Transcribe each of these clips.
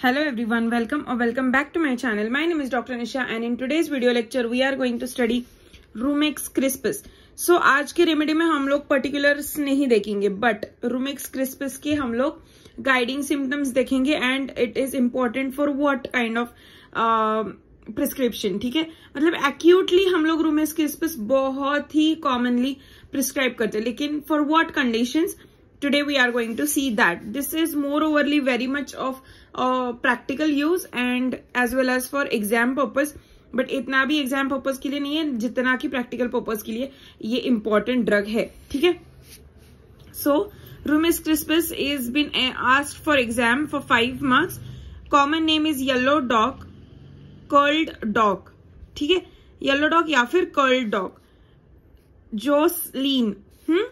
Hello everyone, welcome or welcome back to my channel. My name is Dr. Nisha and in today's video lecture we are going to study Rumex crispus so आज के remedy में हम लोग particulars नहीं देखेंगे but Romex क्रिस्पस के हम लोग गाइडिंग सिम्टम्स देखेंगे and it is important for what kind of prescription ठीक है मतलब एक्यूटली हम लोग रूमेक्स क्रिस्पस बहुत ही कॉमनली प्रिस्क्राइब करते हैं लेकिन for what condition today we are going to see that this is moreoverly very much of uh, practical use and as well as for exam purpose but इतना भी exam purpose के लिए नहीं है जितना कि प्रैक्टिकल पर्पज के लिए ये इम्पोर्टेंट ड्रग है ठीक है so Rumex crispus is been asked for exam for five marks common name is yellow dock curled dock ठीक है येलो डॉक या फिर कर्ल्ड डॉक जोसलीन हम्म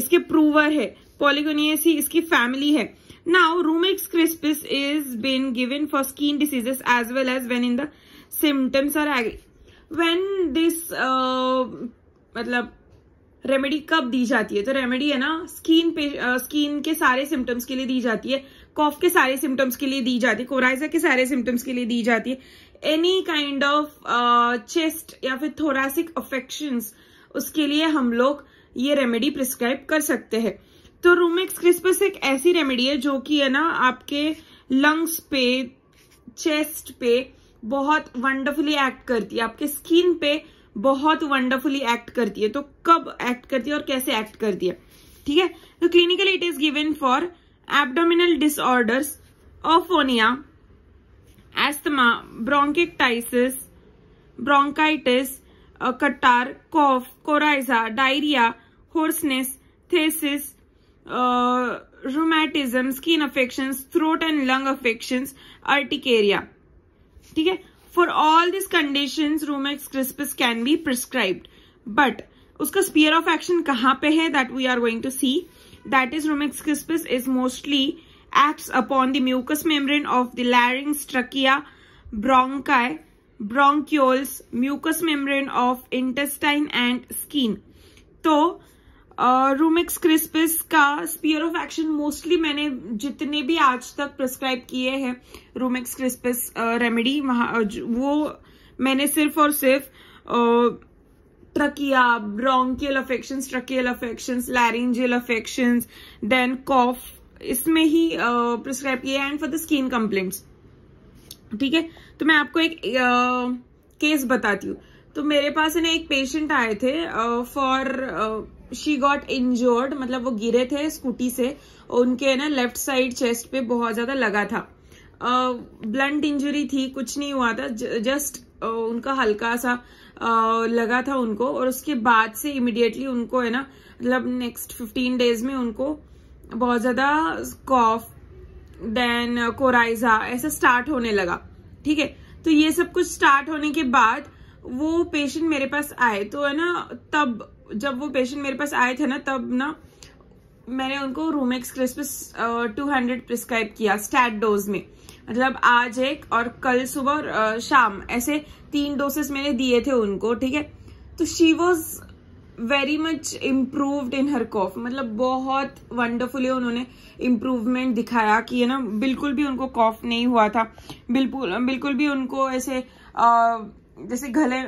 इसके प्रूवर है Polygoneaceae इसकी फैमिली है now Rumex crispus is been given for skin diseases as well as when in the symptoms are agree when this मतलब remedy कब दी जाती है तो रेमेडी है ना स्किन पे स्किन uh, के सारे सिम्टम्स के लिए दी जाती है कॉफ के सारे सिम्टम्स के लिए दी जाती है कोराइजा के सारे सिम्टम्स के लिए दी जाती है एनी काइंड ऑफ चेस्ट या फिर थोरासिक अफेक्शन उसके लिए हम लोग ये रेमेडी प्रिस्क्राइब कर सकते हैं तो रूमिक्स क्रिस्पस एक ऐसी रेमेडी है जो कि है ना आपके लंग्स पे चेस्ट पे बहुत वंडरफुली एक्ट करती है आपके स्किन पे बहुत वंडरफुली एक्ट करती है तो कब एक्ट करती है और कैसे एक्ट करती है ठीक है तो clinically it is given for abdominal disorders aphonia asthma bronchiectasis bronchitis catarrh cough coryza diarrhoea hoarseness phthisis rheumatism skin affection throat and lung affection urticaria ठीक है for all this condition Rumex crispus can be prescribed but उसका sphere of action कहां पे है that we are going to see that is Rumex crispus is mostly act upon the mucous membrane of the larynx trachea bronchi bronchioles, mucous membrane of intestine and skin तो Rumex crispus का spear of action mostly मैंने जितने भी आज तक prescribe किए हैं रूमिक्स क्रिस्पिस remedy वो मैंने सिर्फ और सिर्फ trachea bronchial affection tracheal affection laryngeal affection then cough इसमें ही प्रिस्क्राइब किए and for the skin complaints ठीक है तो मैं आपको एक केस बताती हूँ तो मेरे पास ना एक पेशेंट आए थे फॉर शी गॉट इंजोर्ड मतलब वो गिरे थे स्कूटी से उनके ना लेफ्ट साइड चेस्ट पे बहुत ज्यादा लगा था ब्लंट uh, इंजरी थी कुछ नहीं हुआ था जस्ट uh, उनका हल्का सा uh, लगा था उनको और उसके बाद से इमिडिएटली उनको है ना मतलब नेक्स्ट फिफ्टीन डेज में उनको बहुत ज्यादा कॉफ देन कोराइजा ऐसा स्टार्ट होने लगा ठीक है तो ये सब कुछ स्टार्ट होने के बाद वो पेशेंट मेरे पास आए तो है ना तब जब वो पेशेंट मेरे पास आए थे ना तब ना मैंने उनको Rumex crispus two hundred prescribe किया स्टैट डोज में मतलब आज एक और कल सुबह और शाम ऐसे तीन डोसेस मैंने दिए थे उनको ठीक है तो she was very much improved in her cough मतलब बहुत वंडरफुली उन्होंने इम्प्रूवमेंट दिखाया कि है ना बिल्कुल भी उनको कॉफ नहीं हुआ था बिल्कुल बिल्कुल भी उनको ऐसे आ, जैसे गले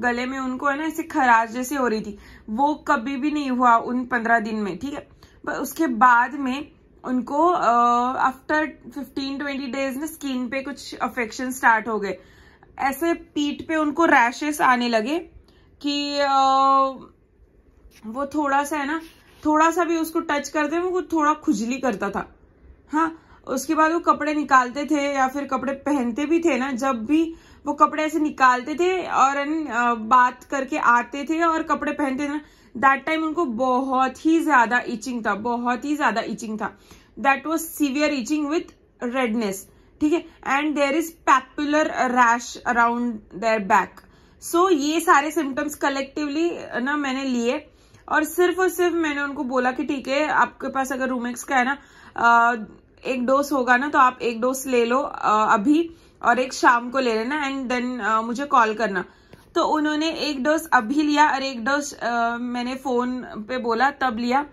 गले में उनको है ना ऐसे खराश जैसे हो रही थी वो कभी भी नहीं हुआ उन पंद्रह दिन में ठीक है पर उसके बाद में उनको आफ्टर फिफ्टीन ट्वेंटी डेज में स्किन पे कुछ अफेक्शन स्टार्ट हो गए ऐसे पीठ पे उनको रैशेस आने लगे कि uh, वो थोड़ा सा है ना थोड़ा सा भी उसको टच करते वो थोड़ा खुजली करता था हाँ उसके बाद वो कपड़े निकालते थे या फिर कपड़े पहनते भी थे ना जब भी वो कपड़े ऐसे निकालते थे और बात करके आते थे और कपड़े पहनते थे दैट टाइम उनको बहुत ही ज्यादा इचिंग था बहुत ही ज्यादा इचिंग था that was severe itching with redness ठीक है and there is papular rash around their back so ये सारे सिम्टम्स कलेक्टिवली ना मैंने लिए और सिर्फ और सिर्फ मैंने उनको बोला कि ठीक है आपके पास अगर रूमेक्स का है ना एक डोज होगा ना तो आप एक डोज ले लो अभी और एक शाम को ले लेना एंड देन uh, मुझे कॉल करना तो उन्होंने एक डोज अभी लिया और एक डोज uh, मैंने फोन पे बोला तब लिया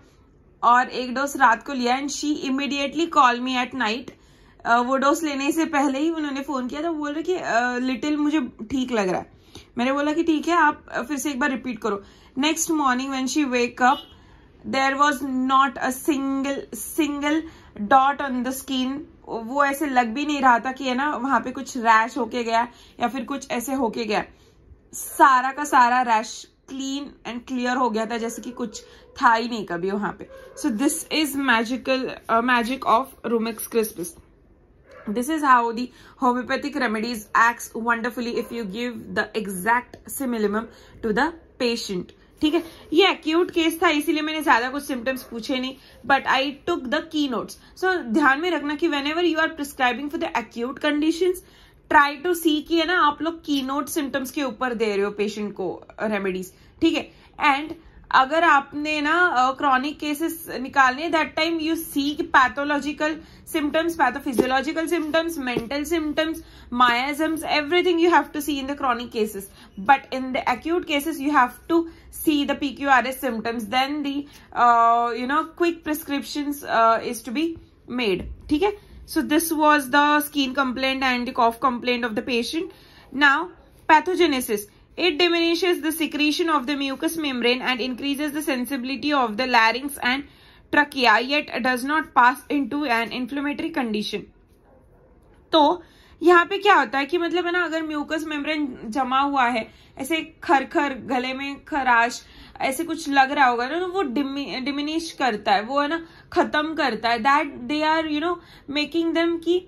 और एक डोज रात को लिया and she immediately call me at night वो डोज लेने से पहले ही उन्होंने फोन किया तो बोल रहे कि लिटिल uh, मुझे ठीक लग रहा है मैंने बोला कि ठीक है आप फिर से एक बार रिपीट करो next morning when she wake up there was not a single single dot on the skin वो ऐसे लग भी नहीं रहा था कि है ना वहां पे कुछ रैश होके गया या फिर कुछ ऐसे होके गया सारा का सारा रैश क्लीन एंड क्लियर हो गया था जैसे कि कुछ था ही नहीं कभी वहां पे so this is magical magic of Rumex crispus this is how the homeopathic remedies act wonderfully if you give the exact similimum to the patient ठीक है ये एक्यूट केस था इसीलिए मैंने ज्यादा कुछ सिम्टम्स पूछे नहीं but I took the key notes so ध्यान में रखना कि whenever you are prescribing for the acute condition try to see की है ना आप लोग की नोट सिम्टम्स के ऊपर दे रहे हो पेशेंट को रेमेडीज ठीक है एंड अगर आपने ना क्रॉनिक केसेस निकालने that time you seek pathological symptoms pathophysiological symptoms mental symptoms miasms everything you have to see in the chronic cases but in the acute cases you have to see the pqrs symptoms then the uh, you know quick prescriptions uh, is to be made okay so this was the skin complaint and the cough complaint of the patient now pathogenesis It diminishes the secretion of the mucous membrane and increases the sensibility of the larynx and trachea yet does not pass into an inflammatory condition. तो यहाँ पे क्या होता है कि मतलब है ना अगर म्यूकस मेम्ब्रेन जमा हुआ है ऐसे खरखर गले में खराश ऐसे कुछ लग रहा होगा ना तो वो डिमिनिश करता है वो है ना खत्म करता है that they are you know making them की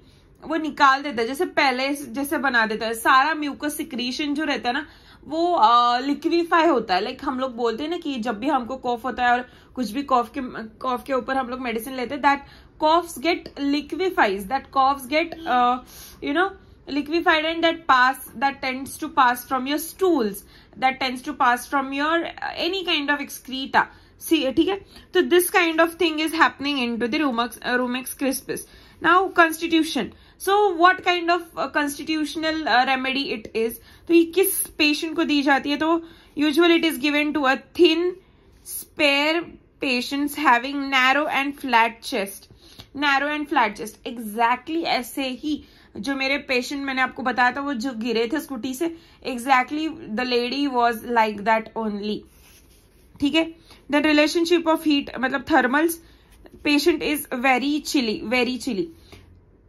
वो निकाल देता है जैसे पहले जैसे बना देता है सारा म्यूकस सिक्रीशन जो रहता है ना वो लिक्विफाई होता है लाइक हम लोग बोलते हैं ना कि जब भी हमको कॉफ होता है और कुछ भी कॉफ के कॉफ के ऊपर हम लोग मेडिसिन लेते हैं that coughs get liquefies that coughs get you know liquefied and that pass that tends to pass from your stools that tends to pass from your any kind of excreta see ठीक है तो this kind of thing is happening in to the Rumex Rumex crispus now constitution so what kind of constitutional remedy it is तो ये किस patient को दी जाती है तो usual it is given to a thin spare patients having narrow and flat chest narrow and flat chest exactly ऐसे ही जो मेरे पेशेंट मैंने आपको बताया था वो जो गिरे थे स्कूटी से exactly the lady was like that only ठीक है द रिलेशनशिप ऑफ हीट मतलब thermals patient is very chilly very chilly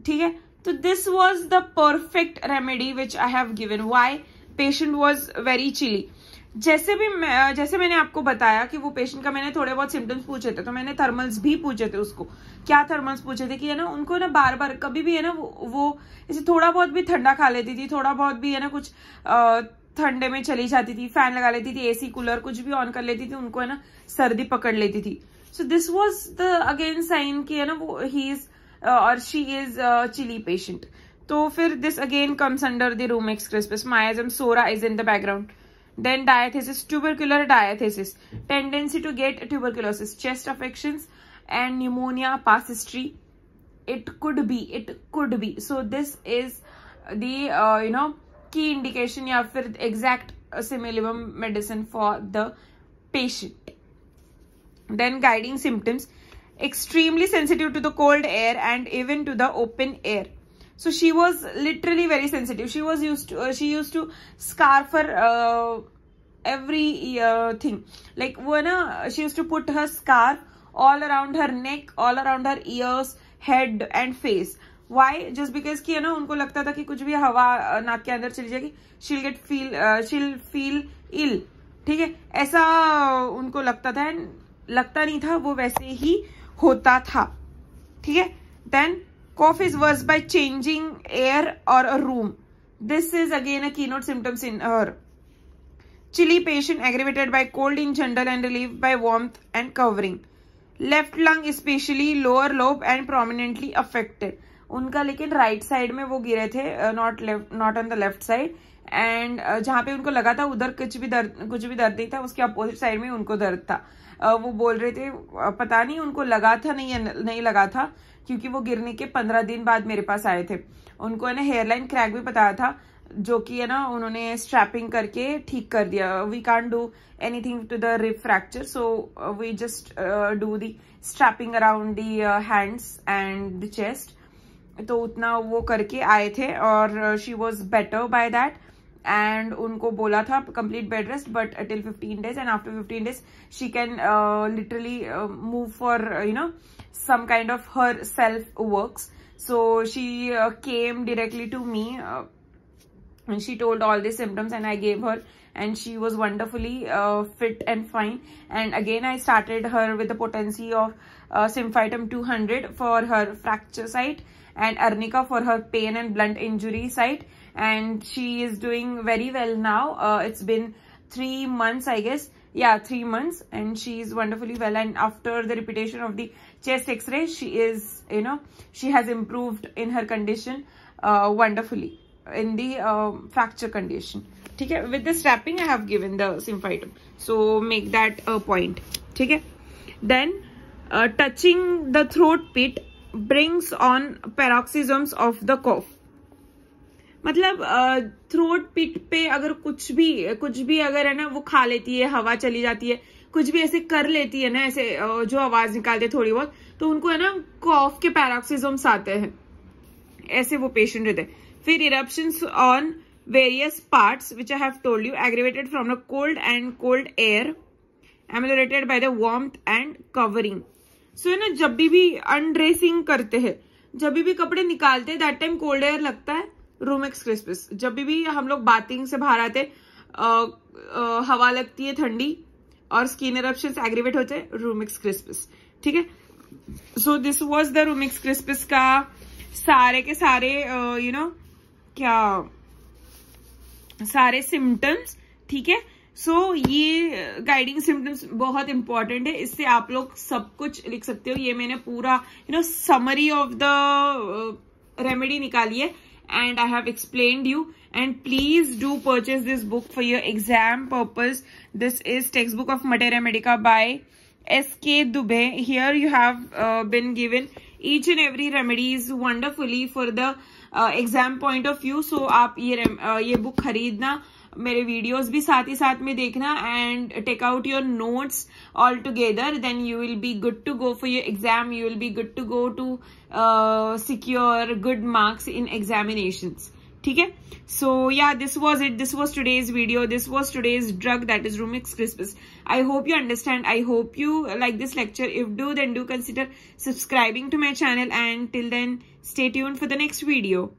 ठीक है तो this was the perfect remedy which I have given why patient was very chilly जैसे भी मैं, जैसे मैंने आपको बताया कि वो पेशेंट का मैंने थोड़े बहुत सिम्टम्स पूछे थे तो मैंने थर्मल्स भी पूछे थे उसको क्या थर्मल्स पूछे थे कि है ना उनको ना बार बार कभी भी है ना वो, इसे थोड़ा बहुत भी ठंडा खा लेती थी थोड़ा बहुत भी है ना कुछ ठंडे में चली जाती थी फैन लगा लेती थी एसी कूलर कुछ भी ऑन कर लेती थी उनको है ना सर्दी पकड़ लेती थी so this was the again sign की है ना वो ही is or she is a chili patient. So, this again comes under the rumex crispus. Miasm sora is in the background. Then diathesis, tubercular diathesis, tendency to get tuberculosis, chest affections and pneumonia past history. It could be, it could be. So, this is the, uh, you know, key indication या फिर exact uh, similibum medicine for the patient. Then guiding symptoms extremely sensitive to the cold air and even to the open air so she was literally very sensitive she was used to uh, she used to scarf her uh, every uh, thing like when uh, she used to put her scarf all around her neck all around her ears head and face why just because कि na, unko lagta tha ki kuch bhi hawa हवा uh, नाक के अंदर चली she'll get feel uh, she'll feel ill ठीक है ऐसा uh, उनको लगता था एंड लगता नहीं था वो वैसे ही होता था ठीक है then cough is worse by changing air और a room this is again a key note symptoms in our chilly patient aggravated by cold in general and relieve by warm and covering left lung specially lower lobe and prominently affected उनका लेकिन right right side में वो गिरे थे not left not on the left side and uh, जहां पे उनको लगा था उधर कुछ भी दर्द कुछ भी दर्द नहीं था उसके अपोजिट साइड में उनको दर्द था uh, वो बोल रहे थे uh, पता नहीं उनको लगा था नहीं नहीं लगा था क्योंकि वो गिरने के पंद्रह दिन बाद मेरे पास आए थे उनको है ना हेयरलाइन क्रैक भी बताया था जो कि है ना उन्होंने स्ट्रैपिंग करके ठीक कर दिया we can't do anything to the rib fracture so we just do the strapping around the hands and the chest तो उतना वो करके आए थे और she was better by that and उनको बोला था complete bed rest but till fifteen days and after fifteen days she can literally move for you know some kind of herself works so she uh, came directly to me uh, and she told all the symptoms and i gave her and she was wonderfully uh, fit and fine and again i started her with the potency of uh, symphytum 200 for her fracture site and Arnika for her pain and blunt injury site. And she is doing very well now. Uh, it's been three months, I guess. Yeah, three months. And she is wonderfully well. And after the repetition of the chest x-ray, she is, you know, she has improved in her condition uh, wonderfully in the uh, fracture condition. Okay, with this wrapping, I have given the symphytum. So make that a point. Okay, then uh, touching the throat pit brings on paroxysms of the cough मतलब throat uh, पिट पे अगर कुछ भी कुछ भी अगर है ना वो खा लेती है हवा चली जाती है कुछ भी ऐसे कर लेती है ना ऐसे uh, जो आवाज निकालते थोड़ी बहुत तो उनको है ना कॉफ के पैरोक्सिजम्स आते हैं ऐसे वो पेशेंट रहते हैं फिर eruption on various part which I have told you aggravated from the cold and cold air ameliorated by the warmth and covering so है ना जब भी भी अनड्रेसिंग करते हैं जब भी भी कपड़े निकालते हैं दैट टाइम कोल्ड एयर लगता है रूमेक्स क्रिस्पिस जब भी भी हम लोग बाथिंग से बाहर आते हवा लगती है ठंडी और स्किन एरप्शन एग्रीवेट होते हैं रूमिक्स क्रिस्पिस ठीक है so this was the Rumex crispus का सारे के सारे यू नो क्या सारे सिम्टम्स ठीक है सो so, ये गाइडिंग uh, सिम्टम्स बहुत इंपॉर्टेंट है इससे आप लोग सब कुछ लिख सकते हो ये मैंने पूरा you know summary of the remedy निकाली है and I have explained you and please do purchase this book for your exam purpose this is text book of materia medica by S K Dubey here you have been given each and every remedy is wonderfully for the exam point of view so आप ये uh, ये book खरीदना मेरे videos भी साथ ही साथ में देखना and take out your notes all together then you will be good to go for your exam you will be good to go to secure good marks in examinations ठीक है so yeah this was it this was today's video this was today's drug that is Rumex crispus I hope you understand I hope you like this lecture if do then do consider subscribing to my channel and till then stay tune for the next video